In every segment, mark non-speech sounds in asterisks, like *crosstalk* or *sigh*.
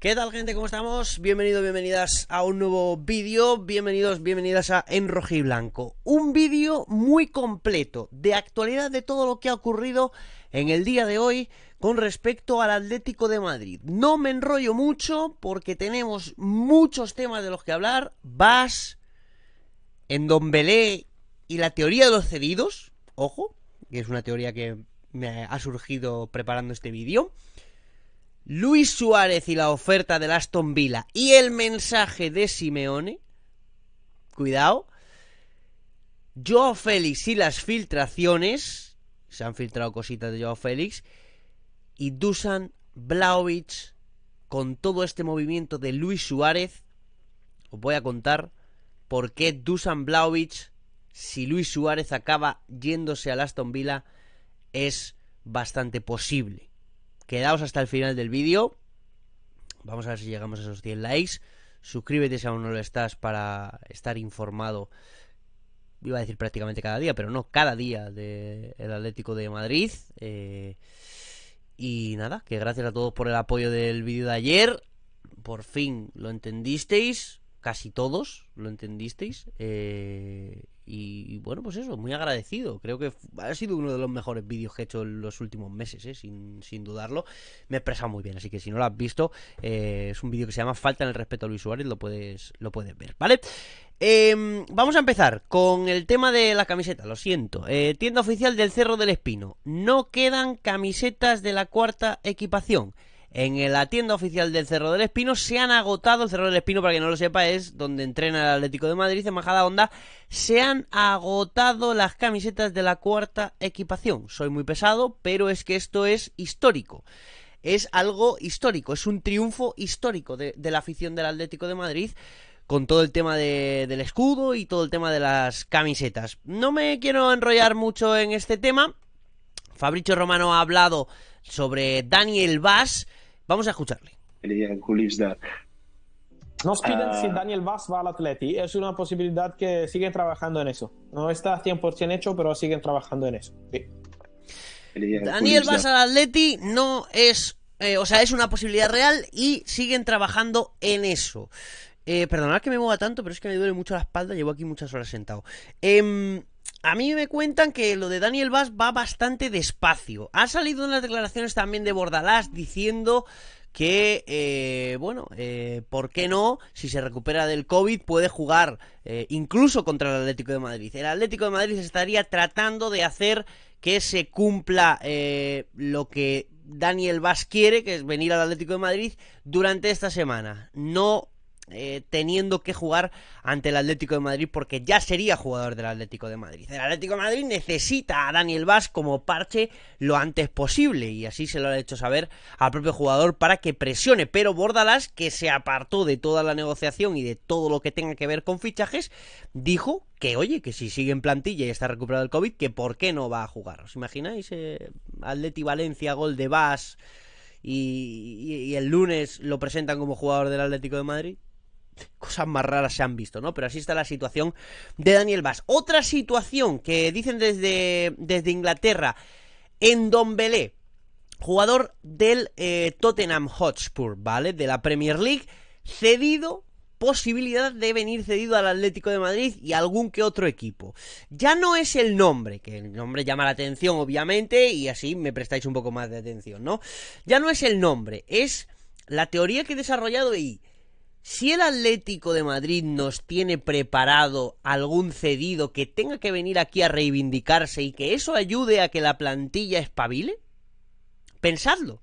¿Qué tal gente? ¿Cómo estamos? Bienvenidos, bienvenidas a un nuevo vídeo, bienvenidos, bienvenidas a En Blanco. Un vídeo muy completo, de actualidad de todo lo que ha ocurrido en el día de hoy con respecto al Atlético de Madrid. No me enrollo mucho porque tenemos muchos temas de los que hablar. Vas en Don Belé y la teoría de los cedidos, ojo, que es una teoría que me ha surgido preparando este vídeo. Luis Suárez y la oferta del Aston Villa y el mensaje de Simeone, cuidado, Joao Félix y las filtraciones, se han filtrado cositas de Joao Félix, y Dusan Blaovic con todo este movimiento de Luis Suárez, os voy a contar por qué Dusan Blaovic, si Luis Suárez acaba yéndose al Aston Villa, es bastante posible. Quedaos hasta el final del vídeo. Vamos a ver si llegamos a esos 100 likes. Suscríbete si aún no lo estás para estar informado. Iba a decir prácticamente cada día, pero no, cada día del Atlético de Madrid. Eh, y nada, que gracias a todos por el apoyo del vídeo de ayer. Por fin lo entendisteis. Casi todos lo entendisteis. Eh, y, bueno, pues eso, muy agradecido. Creo que ha sido uno de los mejores vídeos que he hecho en los últimos meses, ¿eh? sin, dudarlo. Me he expresado muy bien, así que si no lo has visto, eh, es un vídeo que se llama Falta en el respeto al usuario, lo puedes, lo puedes ver, ¿vale? Em, vamos a empezar con el tema de la camiseta, lo siento. Eh, tienda oficial del Cerro del Espino. No quedan camisetas de la cuarta equipación en eh, la tienda oficial del Cerro del Espino. Se han agotado, el Cerro del Espino, para que no lo sepa, es donde entrena el Atlético de Madrid, en Majada Se han agotado las camisetas de la cuarta equipación. Soy muy pesado, pero es que esto es histórico. Es algo histórico, es un triunfo histórico de, la afición del Atlético de Madrid con todo el tema del escudo y todo el tema de las camisetas. No me quiero enrollar mucho en este tema. Fabricio Romano ha hablado sobre Daniel Bass. Vamos a escucharle. No lives Nos piden ah. si Daniel Vaz va al Atleti. Es una posibilidad que siguen trabajando en eso. No está 100% hecho, pero siguen trabajando en eso. Daniel Vaz al Atleti no es. Eh, o sea, es una posibilidad real y siguen trabajando en eso. Eh, perdonad que me mueva tanto, pero es que me duele mucho la espalda. Llevo aquí muchas horas sentado. Eh, a mí me cuentan que lo de Daniel Vaz va bastante despacio. Ha salido en las declaraciones también de Bordalás diciendo que, eh, bueno, eh, ¿por qué no? Si se recupera del COVID puede jugar eh, incluso contra el Atlético de Madrid. El Atlético de Madrid estaría tratando de hacer que se cumpla lo que Daniel Vaz quiere, que es venir al Atlético de Madrid durante esta semana. No eh, teniendo que jugar ante el Atlético de Madrid porque ya sería jugador del Atlético de Madrid. El Atlético de Madrid necesita a Daniel Vaz como parche lo antes posible y así se lo ha hecho saber al propio jugador para que presione, pero Bordalas, que se apartó de toda la negociación y de todo lo que tenga que ver con fichajes, dijo que oye, que si sigue en plantilla y está recuperado el COVID, que por qué no va a jugar. ¿Os imagináis? Eh, Atleti Valencia, gol de Vaz y el lunes lo presentan como jugador del Atlético de Madrid cosas más raras se han visto, ¿no? Pero así está la situación de Daniel Vaz. Otra situación que dicen desde, desde Inglaterra, en Don Belé, jugador del eh, Tottenham Hotspur, ¿vale? De la Premier League, cedido posibilidad de venir cedido al Atlético de Madrid y algún que otro equipo. Ya no es el nombre, que el nombre llama la atención obviamente y así me prestáis un poco más de atención, ¿no? Ya no es el nombre, es la teoría que he desarrollado y si el Atlético de Madrid nos tiene preparado algún cedido que tenga que venir aquí a reivindicarse y que eso ayude a que la plantilla espabile, pensadlo.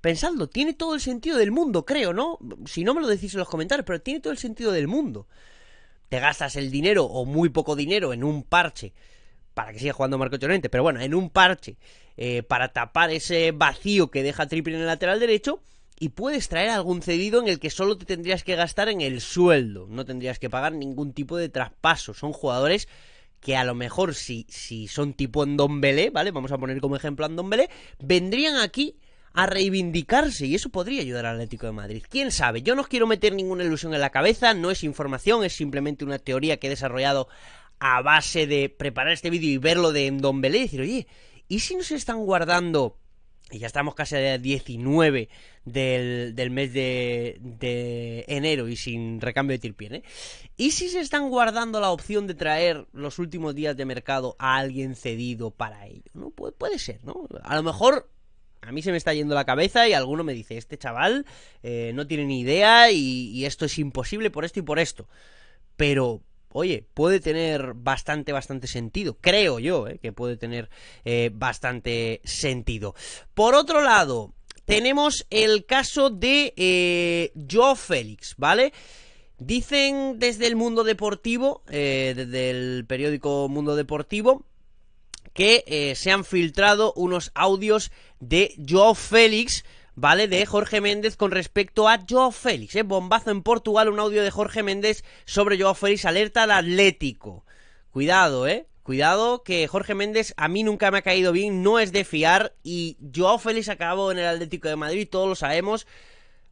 Pensadlo, tiene todo el sentido del mundo, creo, ¿no? Si no me lo decís en los comentarios, pero tiene todo el sentido del mundo. Te gastas el dinero o muy poco dinero en un parche para que siga jugando Marco Llorente, pero bueno, en un parche eh, para tapar ese vacío que deja Triple en el lateral derecho y puedes traer algún cedido en el que solo te tendrías que gastar en el sueldo, no tendrías que pagar ningún tipo de traspaso. Son jugadores que a lo mejor si, si son tipo Belé ¿vale? Vamos a poner como ejemplo a Belé vendrían aquí a reivindicarse y eso podría ayudar al Atlético de Madrid. ¿Quién sabe? Yo no os quiero meter ninguna ilusión en la cabeza, no es información, es simplemente una teoría que he desarrollado a base de preparar este vídeo y verlo de Belé. y decir, oye, ¿y si nos están guardando y ya estamos casi a 19 del, mes de, de, enero y sin recambio de tirpien, ¿eh? ¿Y si se están guardando la opción de traer los últimos días de mercado a alguien cedido para ello? ¿No? puede ser, ¿no? A lo mejor a mí se me está yendo la cabeza y alguno me dice, este chaval eh, no tiene ni idea y esto es imposible por esto y por esto. Pero oye, puede tener bastante, bastante sentido. Creo yo eh, que puede tener eh, bastante sentido. Por otro lado, tenemos el caso de eh, Joe Félix, ¿vale? Dicen desde el mundo deportivo, desde el periódico Mundo Deportivo, que se han filtrado unos audios de Joe Félix ¿vale? De Jorge Méndez con respecto a Joao Félix. ¿eh? Bombazo en Portugal, un audio de Jorge Méndez sobre Joao Félix, alerta al Atlético. Cuidado, ¿eh? Cuidado que Jorge Méndez a mí nunca me ha caído bien, no es de fiar y Joao Félix acabó en el Atlético de Madrid, todos lo sabemos,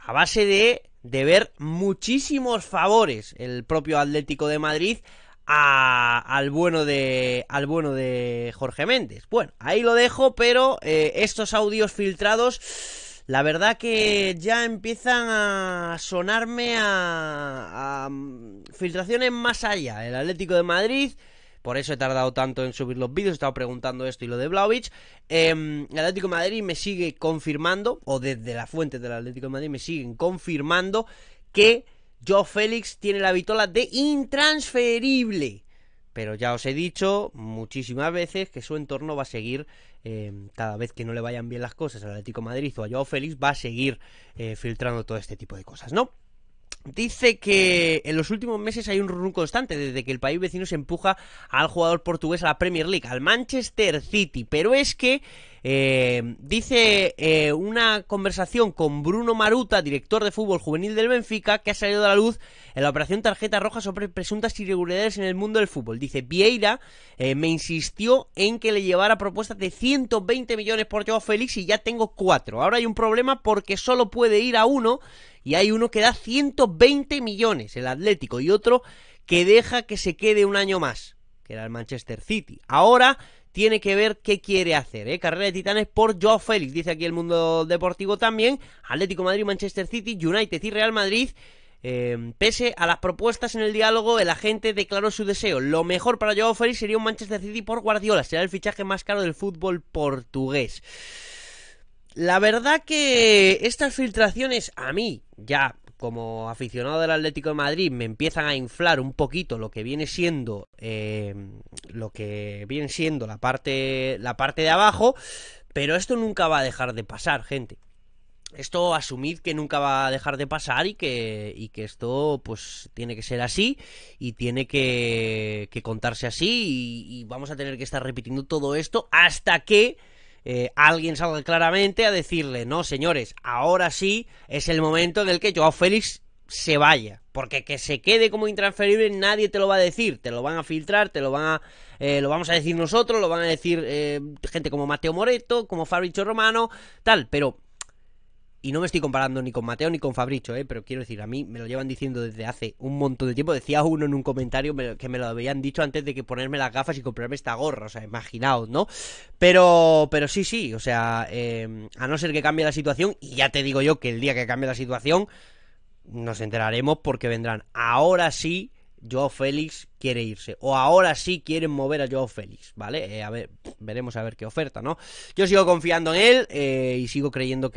a base de ver muchísimos favores el propio Atlético de Madrid al, bueno de, al bueno de Jorge Méndez. Bueno, ahí lo dejo, pero eh, estos audios filtrados la verdad que ya empiezan a sonarme a, filtraciones más allá. El Atlético de Madrid, por eso he tardado tanto en subir los vídeos, he estado preguntando esto y lo de Blaovic. Em, el Atlético de Madrid me sigue confirmando, o desde la fuente del Atlético de Madrid me siguen confirmando que Joe Félix tiene la vitola de intransferible. Pero ya os he dicho muchísimas veces que su entorno va a seguir, em, cada vez que no le vayan bien las cosas al Atlético Madrid o a Joao Félix, va a seguir eh, filtrando todo este tipo de cosas, ¿no? Dice que en los últimos meses hay un run constante desde que el país vecino se empuja al jugador portugués a la Premier League, al Manchester City, pero es que eh, dice eh, una conversación con Bruno Maruta, director de fútbol juvenil del Benfica, que ha salido a la luz en la operación tarjeta roja sobre presuntas irregularidades en el mundo del fútbol. Dice, Vieira eh, me insistió en que le llevara propuestas de 120 millones por Joao Félix y ya tengo cuatro. Ahora hay un problema porque solo puede ir a uno y hay uno que da 120 millones, el Atlético, y otro que deja que se quede un año más, que era el Manchester City. Ahora tiene que ver qué quiere hacer. ¿eh? Carrera de titanes por Joao Félix, dice aquí el mundo deportivo también. Atlético Madrid, Manchester City, United y Real Madrid. Eh, pese a las propuestas en el diálogo, el agente declaró su deseo. Lo mejor para Joao Félix sería un Manchester City por Guardiola. Será el fichaje más caro del fútbol portugués. La verdad que estas filtraciones a mí ya como aficionado del Atlético de Madrid me empiezan a inflar un poquito lo que viene siendo eh, lo que viene siendo la parte la parte de abajo pero esto nunca va a dejar de pasar gente esto asumid que nunca va a dejar de pasar y que, y que esto pues tiene que ser así y tiene que, que contarse así y, y vamos a tener que estar repitiendo todo esto hasta que eh, alguien salga claramente a decirle, no, señores, ahora sí es el momento del que Joao Félix se vaya. Porque que se quede como intransferible nadie te lo va a decir. Te lo van a filtrar, te lo van a. Eh, lo vamos a decir nosotros, lo van a decir eh, gente como Mateo Moreto, como Fabricio Romano, tal. Pero y no me estoy comparando ni con Mateo ni con Fabricio, ¿eh? pero quiero decir, a mí me lo llevan diciendo desde hace un montón de tiempo. Decía uno en un comentario que me lo habían dicho antes de que ponerme las gafas y comprarme esta gorra, o sea, imaginaos, ¿no? Pero, pero sí, sí, o sea, em, a no ser que cambie la situación, y ya te digo yo que el día que cambie la situación, nos enteraremos porque vendrán ahora sí Joao Félix quiere irse. O ahora sí quieren mover a Joao Félix, ¿vale? Eh, a ver, veremos a ver qué oferta, ¿no? Yo sigo confiando en él eh, y sigo creyendo mm,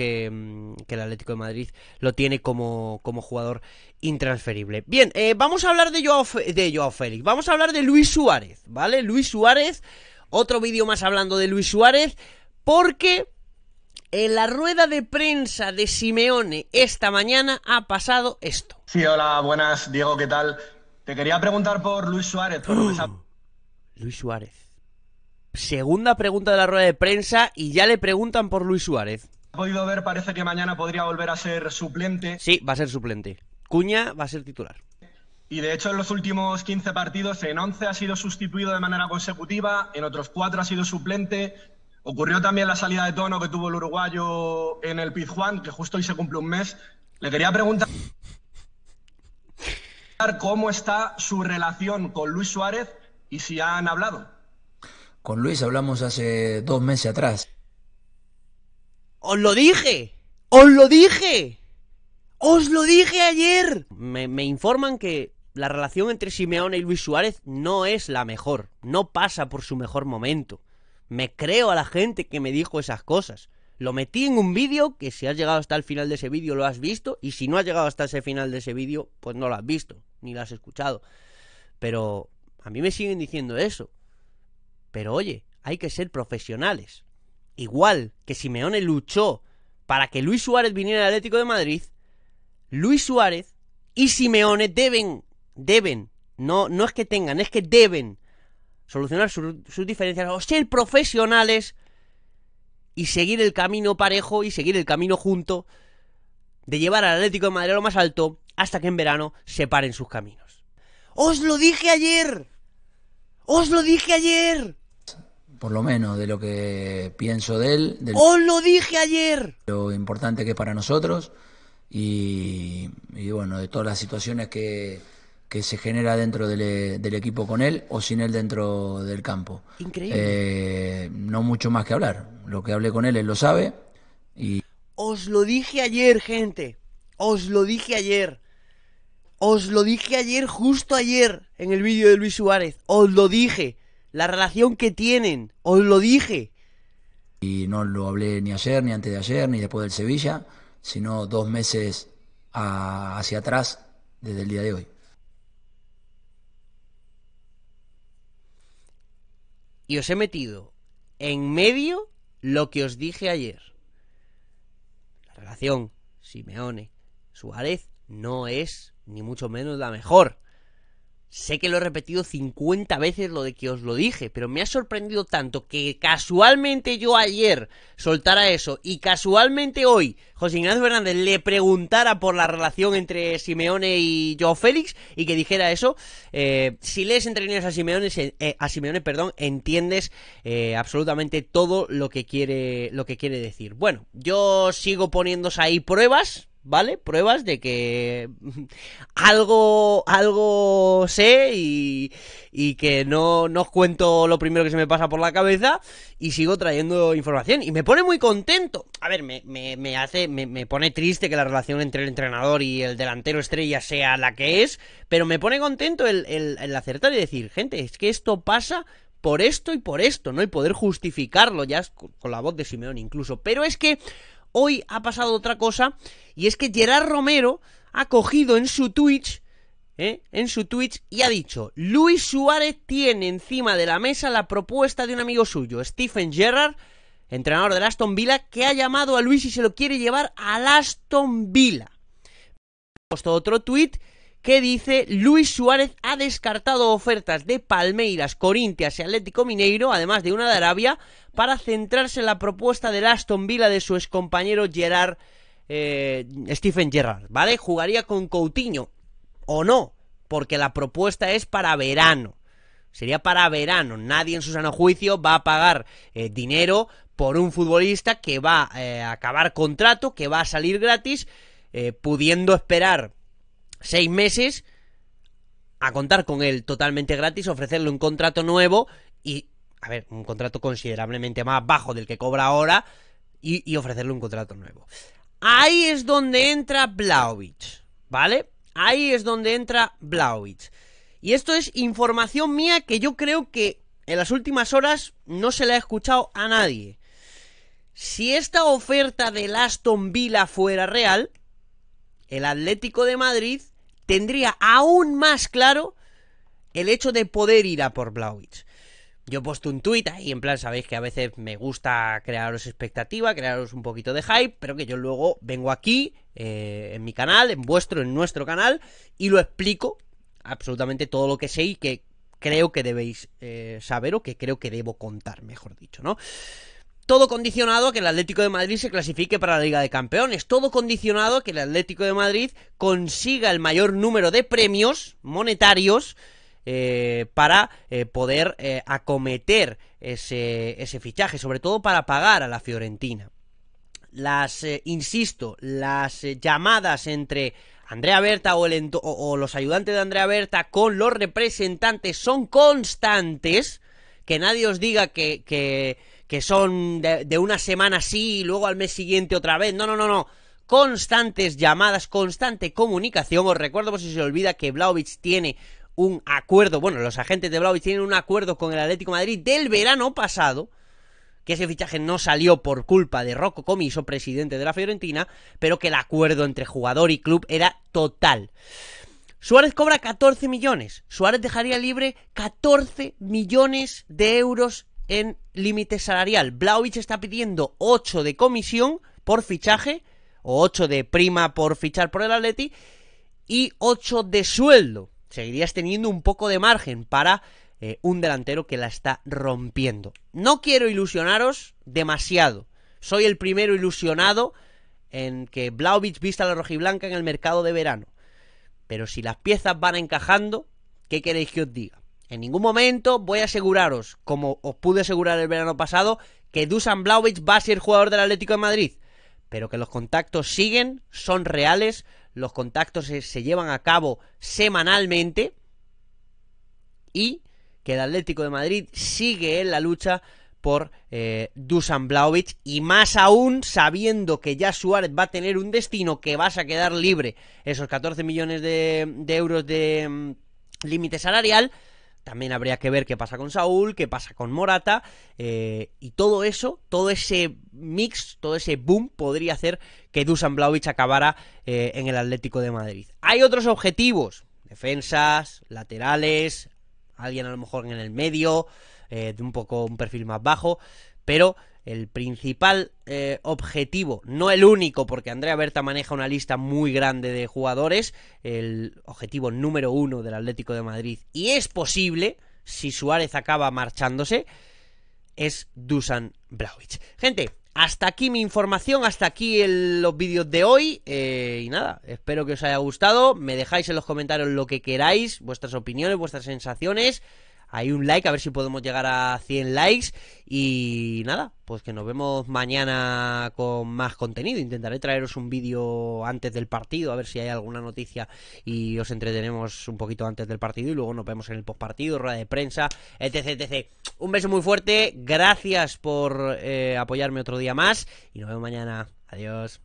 que, el Atlético de Madrid lo tiene como, como jugador intransferible. Bien, eh, vamos a hablar de Joao, de Joao Félix. Vamos a hablar de Luis Suárez, ¿vale? Luis Suárez, otro vídeo más hablando de Luis Suárez, porque... En la rueda de prensa de Simeone esta mañana ha pasado esto. Sí, hola, buenas, Diego, ¿qué tal? Te quería preguntar por Luis Suárez. *gasps* Luis Suárez. Segunda pregunta de la rueda de prensa y ya le preguntan por Luis Suárez. Ha podido ver, parece que mañana podría volver a ser suplente. Sí, va a ser suplente. Cuña va a ser titular. Y de hecho en los últimos 15 partidos, en 11 ha sido sustituido de manera consecutiva, en otros 4 ha sido suplente. Ocurrió también la salida de tono que tuvo el uruguayo en el Pizjuán, que justo hoy se cumple un mes. Le quería preguntar... *laughs* cómo está su relación con Luis Suárez y si han hablado. Con Luis hablamos hace dos meses atrás. Os lo dije, os lo dije, os lo dije ayer. Me, informan que la relación entre Simeone y Luis Suárez no es la mejor, no pasa por su mejor momento. Me creo a la gente que me dijo esas cosas. Lo metí en un vídeo que si has llegado hasta el final de ese vídeo lo has visto y si no has llegado hasta ese final de ese vídeo pues no lo has visto ni lo has escuchado. Pero a mí me siguen diciendo eso. Pero oye, hay que ser profesionales. Igual que Simeone luchó para que Luis Suárez viniera al Atlético de Madrid, Luis Suárez y Simeone deben, deben, no, no es que tengan, es que deben solucionar sus diferencias o ser profesionales y seguir el camino parejo y seguir el camino junto de llevar al Atlético de Madrid a lo más alto hasta que en verano separen sus caminos. ¡Os lo dije ayer! ¡Os lo dije ayer! Por lo menos de lo que pienso de él. ¡Os lo dije ayer! Lo importante que para nosotros y bueno, de todas las situaciones que, que se genera dentro eh, del, equipo con él o sin él dentro del campo. Increíble. Eh, no mucho más que hablar. Lo que hablé con él, él lo sabe. Os lo dije ayer, gente. Os lo dije ayer. Os lo dije ayer, justo ayer, en el vídeo de Luis Suárez. Os lo dije. La relación que tienen. Os lo dije. Y no lo hablé ni ayer, ni antes de ayer, ni después del Sevilla, sino dos meses hacia atrás desde el día de hoy. y os he metido en medio lo que os dije ayer. La relación Simeone-Suárez no es ni mucho menos la mejor. Sé que lo he repetido 50 veces lo de que os lo dije, pero me ha sorprendido tanto que casualmente yo ayer soltara eso y casualmente hoy José Ignacio Fernández le preguntara por la relación entre Simeone y yo Félix y que dijera eso. Eh, si lees entre líneas a Simeone, eh, a Simeone perdón, entiendes eh, absolutamente todo lo que, quiere, lo que quiere decir. Bueno, yo sigo poniéndose ahí pruebas ¿vale? Pruebas de que algo, algo sé y, y que no, no, os cuento lo primero que se me pasa por la cabeza y sigo trayendo información. Y me pone muy contento. A ver, me, me, hace, me, pone triste que la relación entre el entrenador y el delantero estrella sea la que es, pero me pone contento el, el, el acertar y decir, gente, es que esto pasa por esto y por esto, ¿no? Y poder justificarlo ya con la voz de Simeón incluso. Pero es que hoy ha pasado otra cosa y es que Gerard Romero ha cogido en su Twitch, ¿eh? en su Twitch y ha dicho, Luis Suárez tiene encima de la mesa la propuesta de un amigo suyo, Stephen Gerrard, entrenador de Aston Villa, que ha llamado a Luis y se lo quiere llevar al Aston Villa. Ha puesto otro tweet que dice Luis Suárez ha descartado ofertas de Palmeiras, Corintias y Atlético Mineiro, además de una de Arabia, para centrarse en la propuesta del Aston Villa de su excompañero Gerard, eh, Stephen Gerrard, ¿vale? Jugaría con Coutinho, o no, porque la propuesta es para verano. Sería para verano. Nadie en su sano juicio va a pagar eh, dinero por un futbolista que va eh, a acabar contrato, que va a salir gratis, pudiendo esperar seis meses a contar con él totalmente gratis, ofrecerle un contrato nuevo y, a ver, un contrato considerablemente más bajo del que cobra ahora y, ofrecerle un contrato nuevo. Ahí es donde entra Blaovic, ¿vale? Ahí es donde entra Blaovic. Y esto es información mía que yo creo que en las últimas horas no se la ha escuchado a nadie. Si esta oferta de Aston Villa fuera real, el Atlético de Madrid tendría aún más claro el hecho de poder ir a por Blauwitz. Yo he puesto un tuit ahí, en plan, sabéis que a veces me gusta crearos expectativa, crearos un poquito de hype, pero que yo luego vengo aquí, eh, en mi canal, en vuestro, en nuestro canal, y lo explico absolutamente todo lo que sé y que creo que debéis eh, saber o que creo que debo contar, mejor dicho, ¿no? Todo condicionado a que el Atlético de Madrid se clasifique para la Liga de Campeones. Todo condicionado a que el Atlético de Madrid consiga el mayor número de premios monetarios eh, para eh, poder eh, acometer ese, ese, fichaje, sobre todo para pagar a la Fiorentina. Las, insisto, las llamadas entre Andrea Berta o, los ayudantes de Andrea Berta con los representantes son constantes. Que nadie os diga que que son de, una semana sí y luego al mes siguiente otra vez. No, no, no, no constantes llamadas, constante comunicación. Os recuerdo por si se olvida que Vlaovic tiene un acuerdo, bueno, los agentes de Vlaovic tienen un acuerdo con el Atlético Madrid del verano pasado, que ese fichaje no salió por culpa de Rocco Comiso, presidente de la Fiorentina, pero que el acuerdo entre jugador y club era total. Suárez cobra 14 millones, Suárez dejaría libre 14 millones de euros en límite salarial. blauwich está pidiendo 8 de comisión por fichaje, o 8 de prima por fichar por el Atleti, y 8 de sueldo. Seguirías teniendo un poco de margen para eh, un delantero que la está rompiendo. No quiero ilusionaros demasiado. Soy el primero ilusionado en que Blaovic vista la rojiblanca en el mercado de verano. Pero si las piezas van encajando, ¿qué queréis que os diga? En ningún momento voy a aseguraros, como os pude asegurar el verano pasado, que Dusan Blaovic va a ser jugador del Atlético de Madrid. Pero que los contactos siguen, son reales, los contactos se, llevan a cabo semanalmente y que el Atlético de Madrid sigue en la lucha por eh, Dusan Blaovic y más aún sabiendo que ya Suárez va a tener un destino que vas a quedar libre esos 14 millones de, euros de mm, límite salarial también habría que ver qué pasa con Saúl, qué pasa con Morata. Eh, y todo eso, todo ese mix, todo ese boom podría hacer que Dusan Blaovic acabara eh, en el Atlético de Madrid. Hay otros objetivos. Defensas, laterales, alguien a lo mejor en el medio, eh, de un poco un perfil más bajo. Pero el principal eh, objetivo, no el único, porque Andrea Berta maneja una lista muy grande de jugadores, el objetivo número uno del Atlético de Madrid, y es posible, si Suárez acaba marchándose, es Dusan Blaovic. Gente, hasta aquí mi información, hasta aquí los vídeos de hoy. Eh, y nada, espero que os haya gustado. Me dejáis en los comentarios lo que queráis, vuestras opiniones, vuestras sensaciones. Hay un like, a ver si podemos llegar a 100 likes. Y nada, pues que nos vemos mañana con más contenido. Intentaré traeros un vídeo antes del partido, a ver si hay alguna noticia y os entretenemos un poquito antes del partido. Y luego nos vemos en el postpartido, rueda de prensa, etc. etc. Un beso muy fuerte, gracias por eh, apoyarme otro día más. Y nos vemos mañana. Adiós.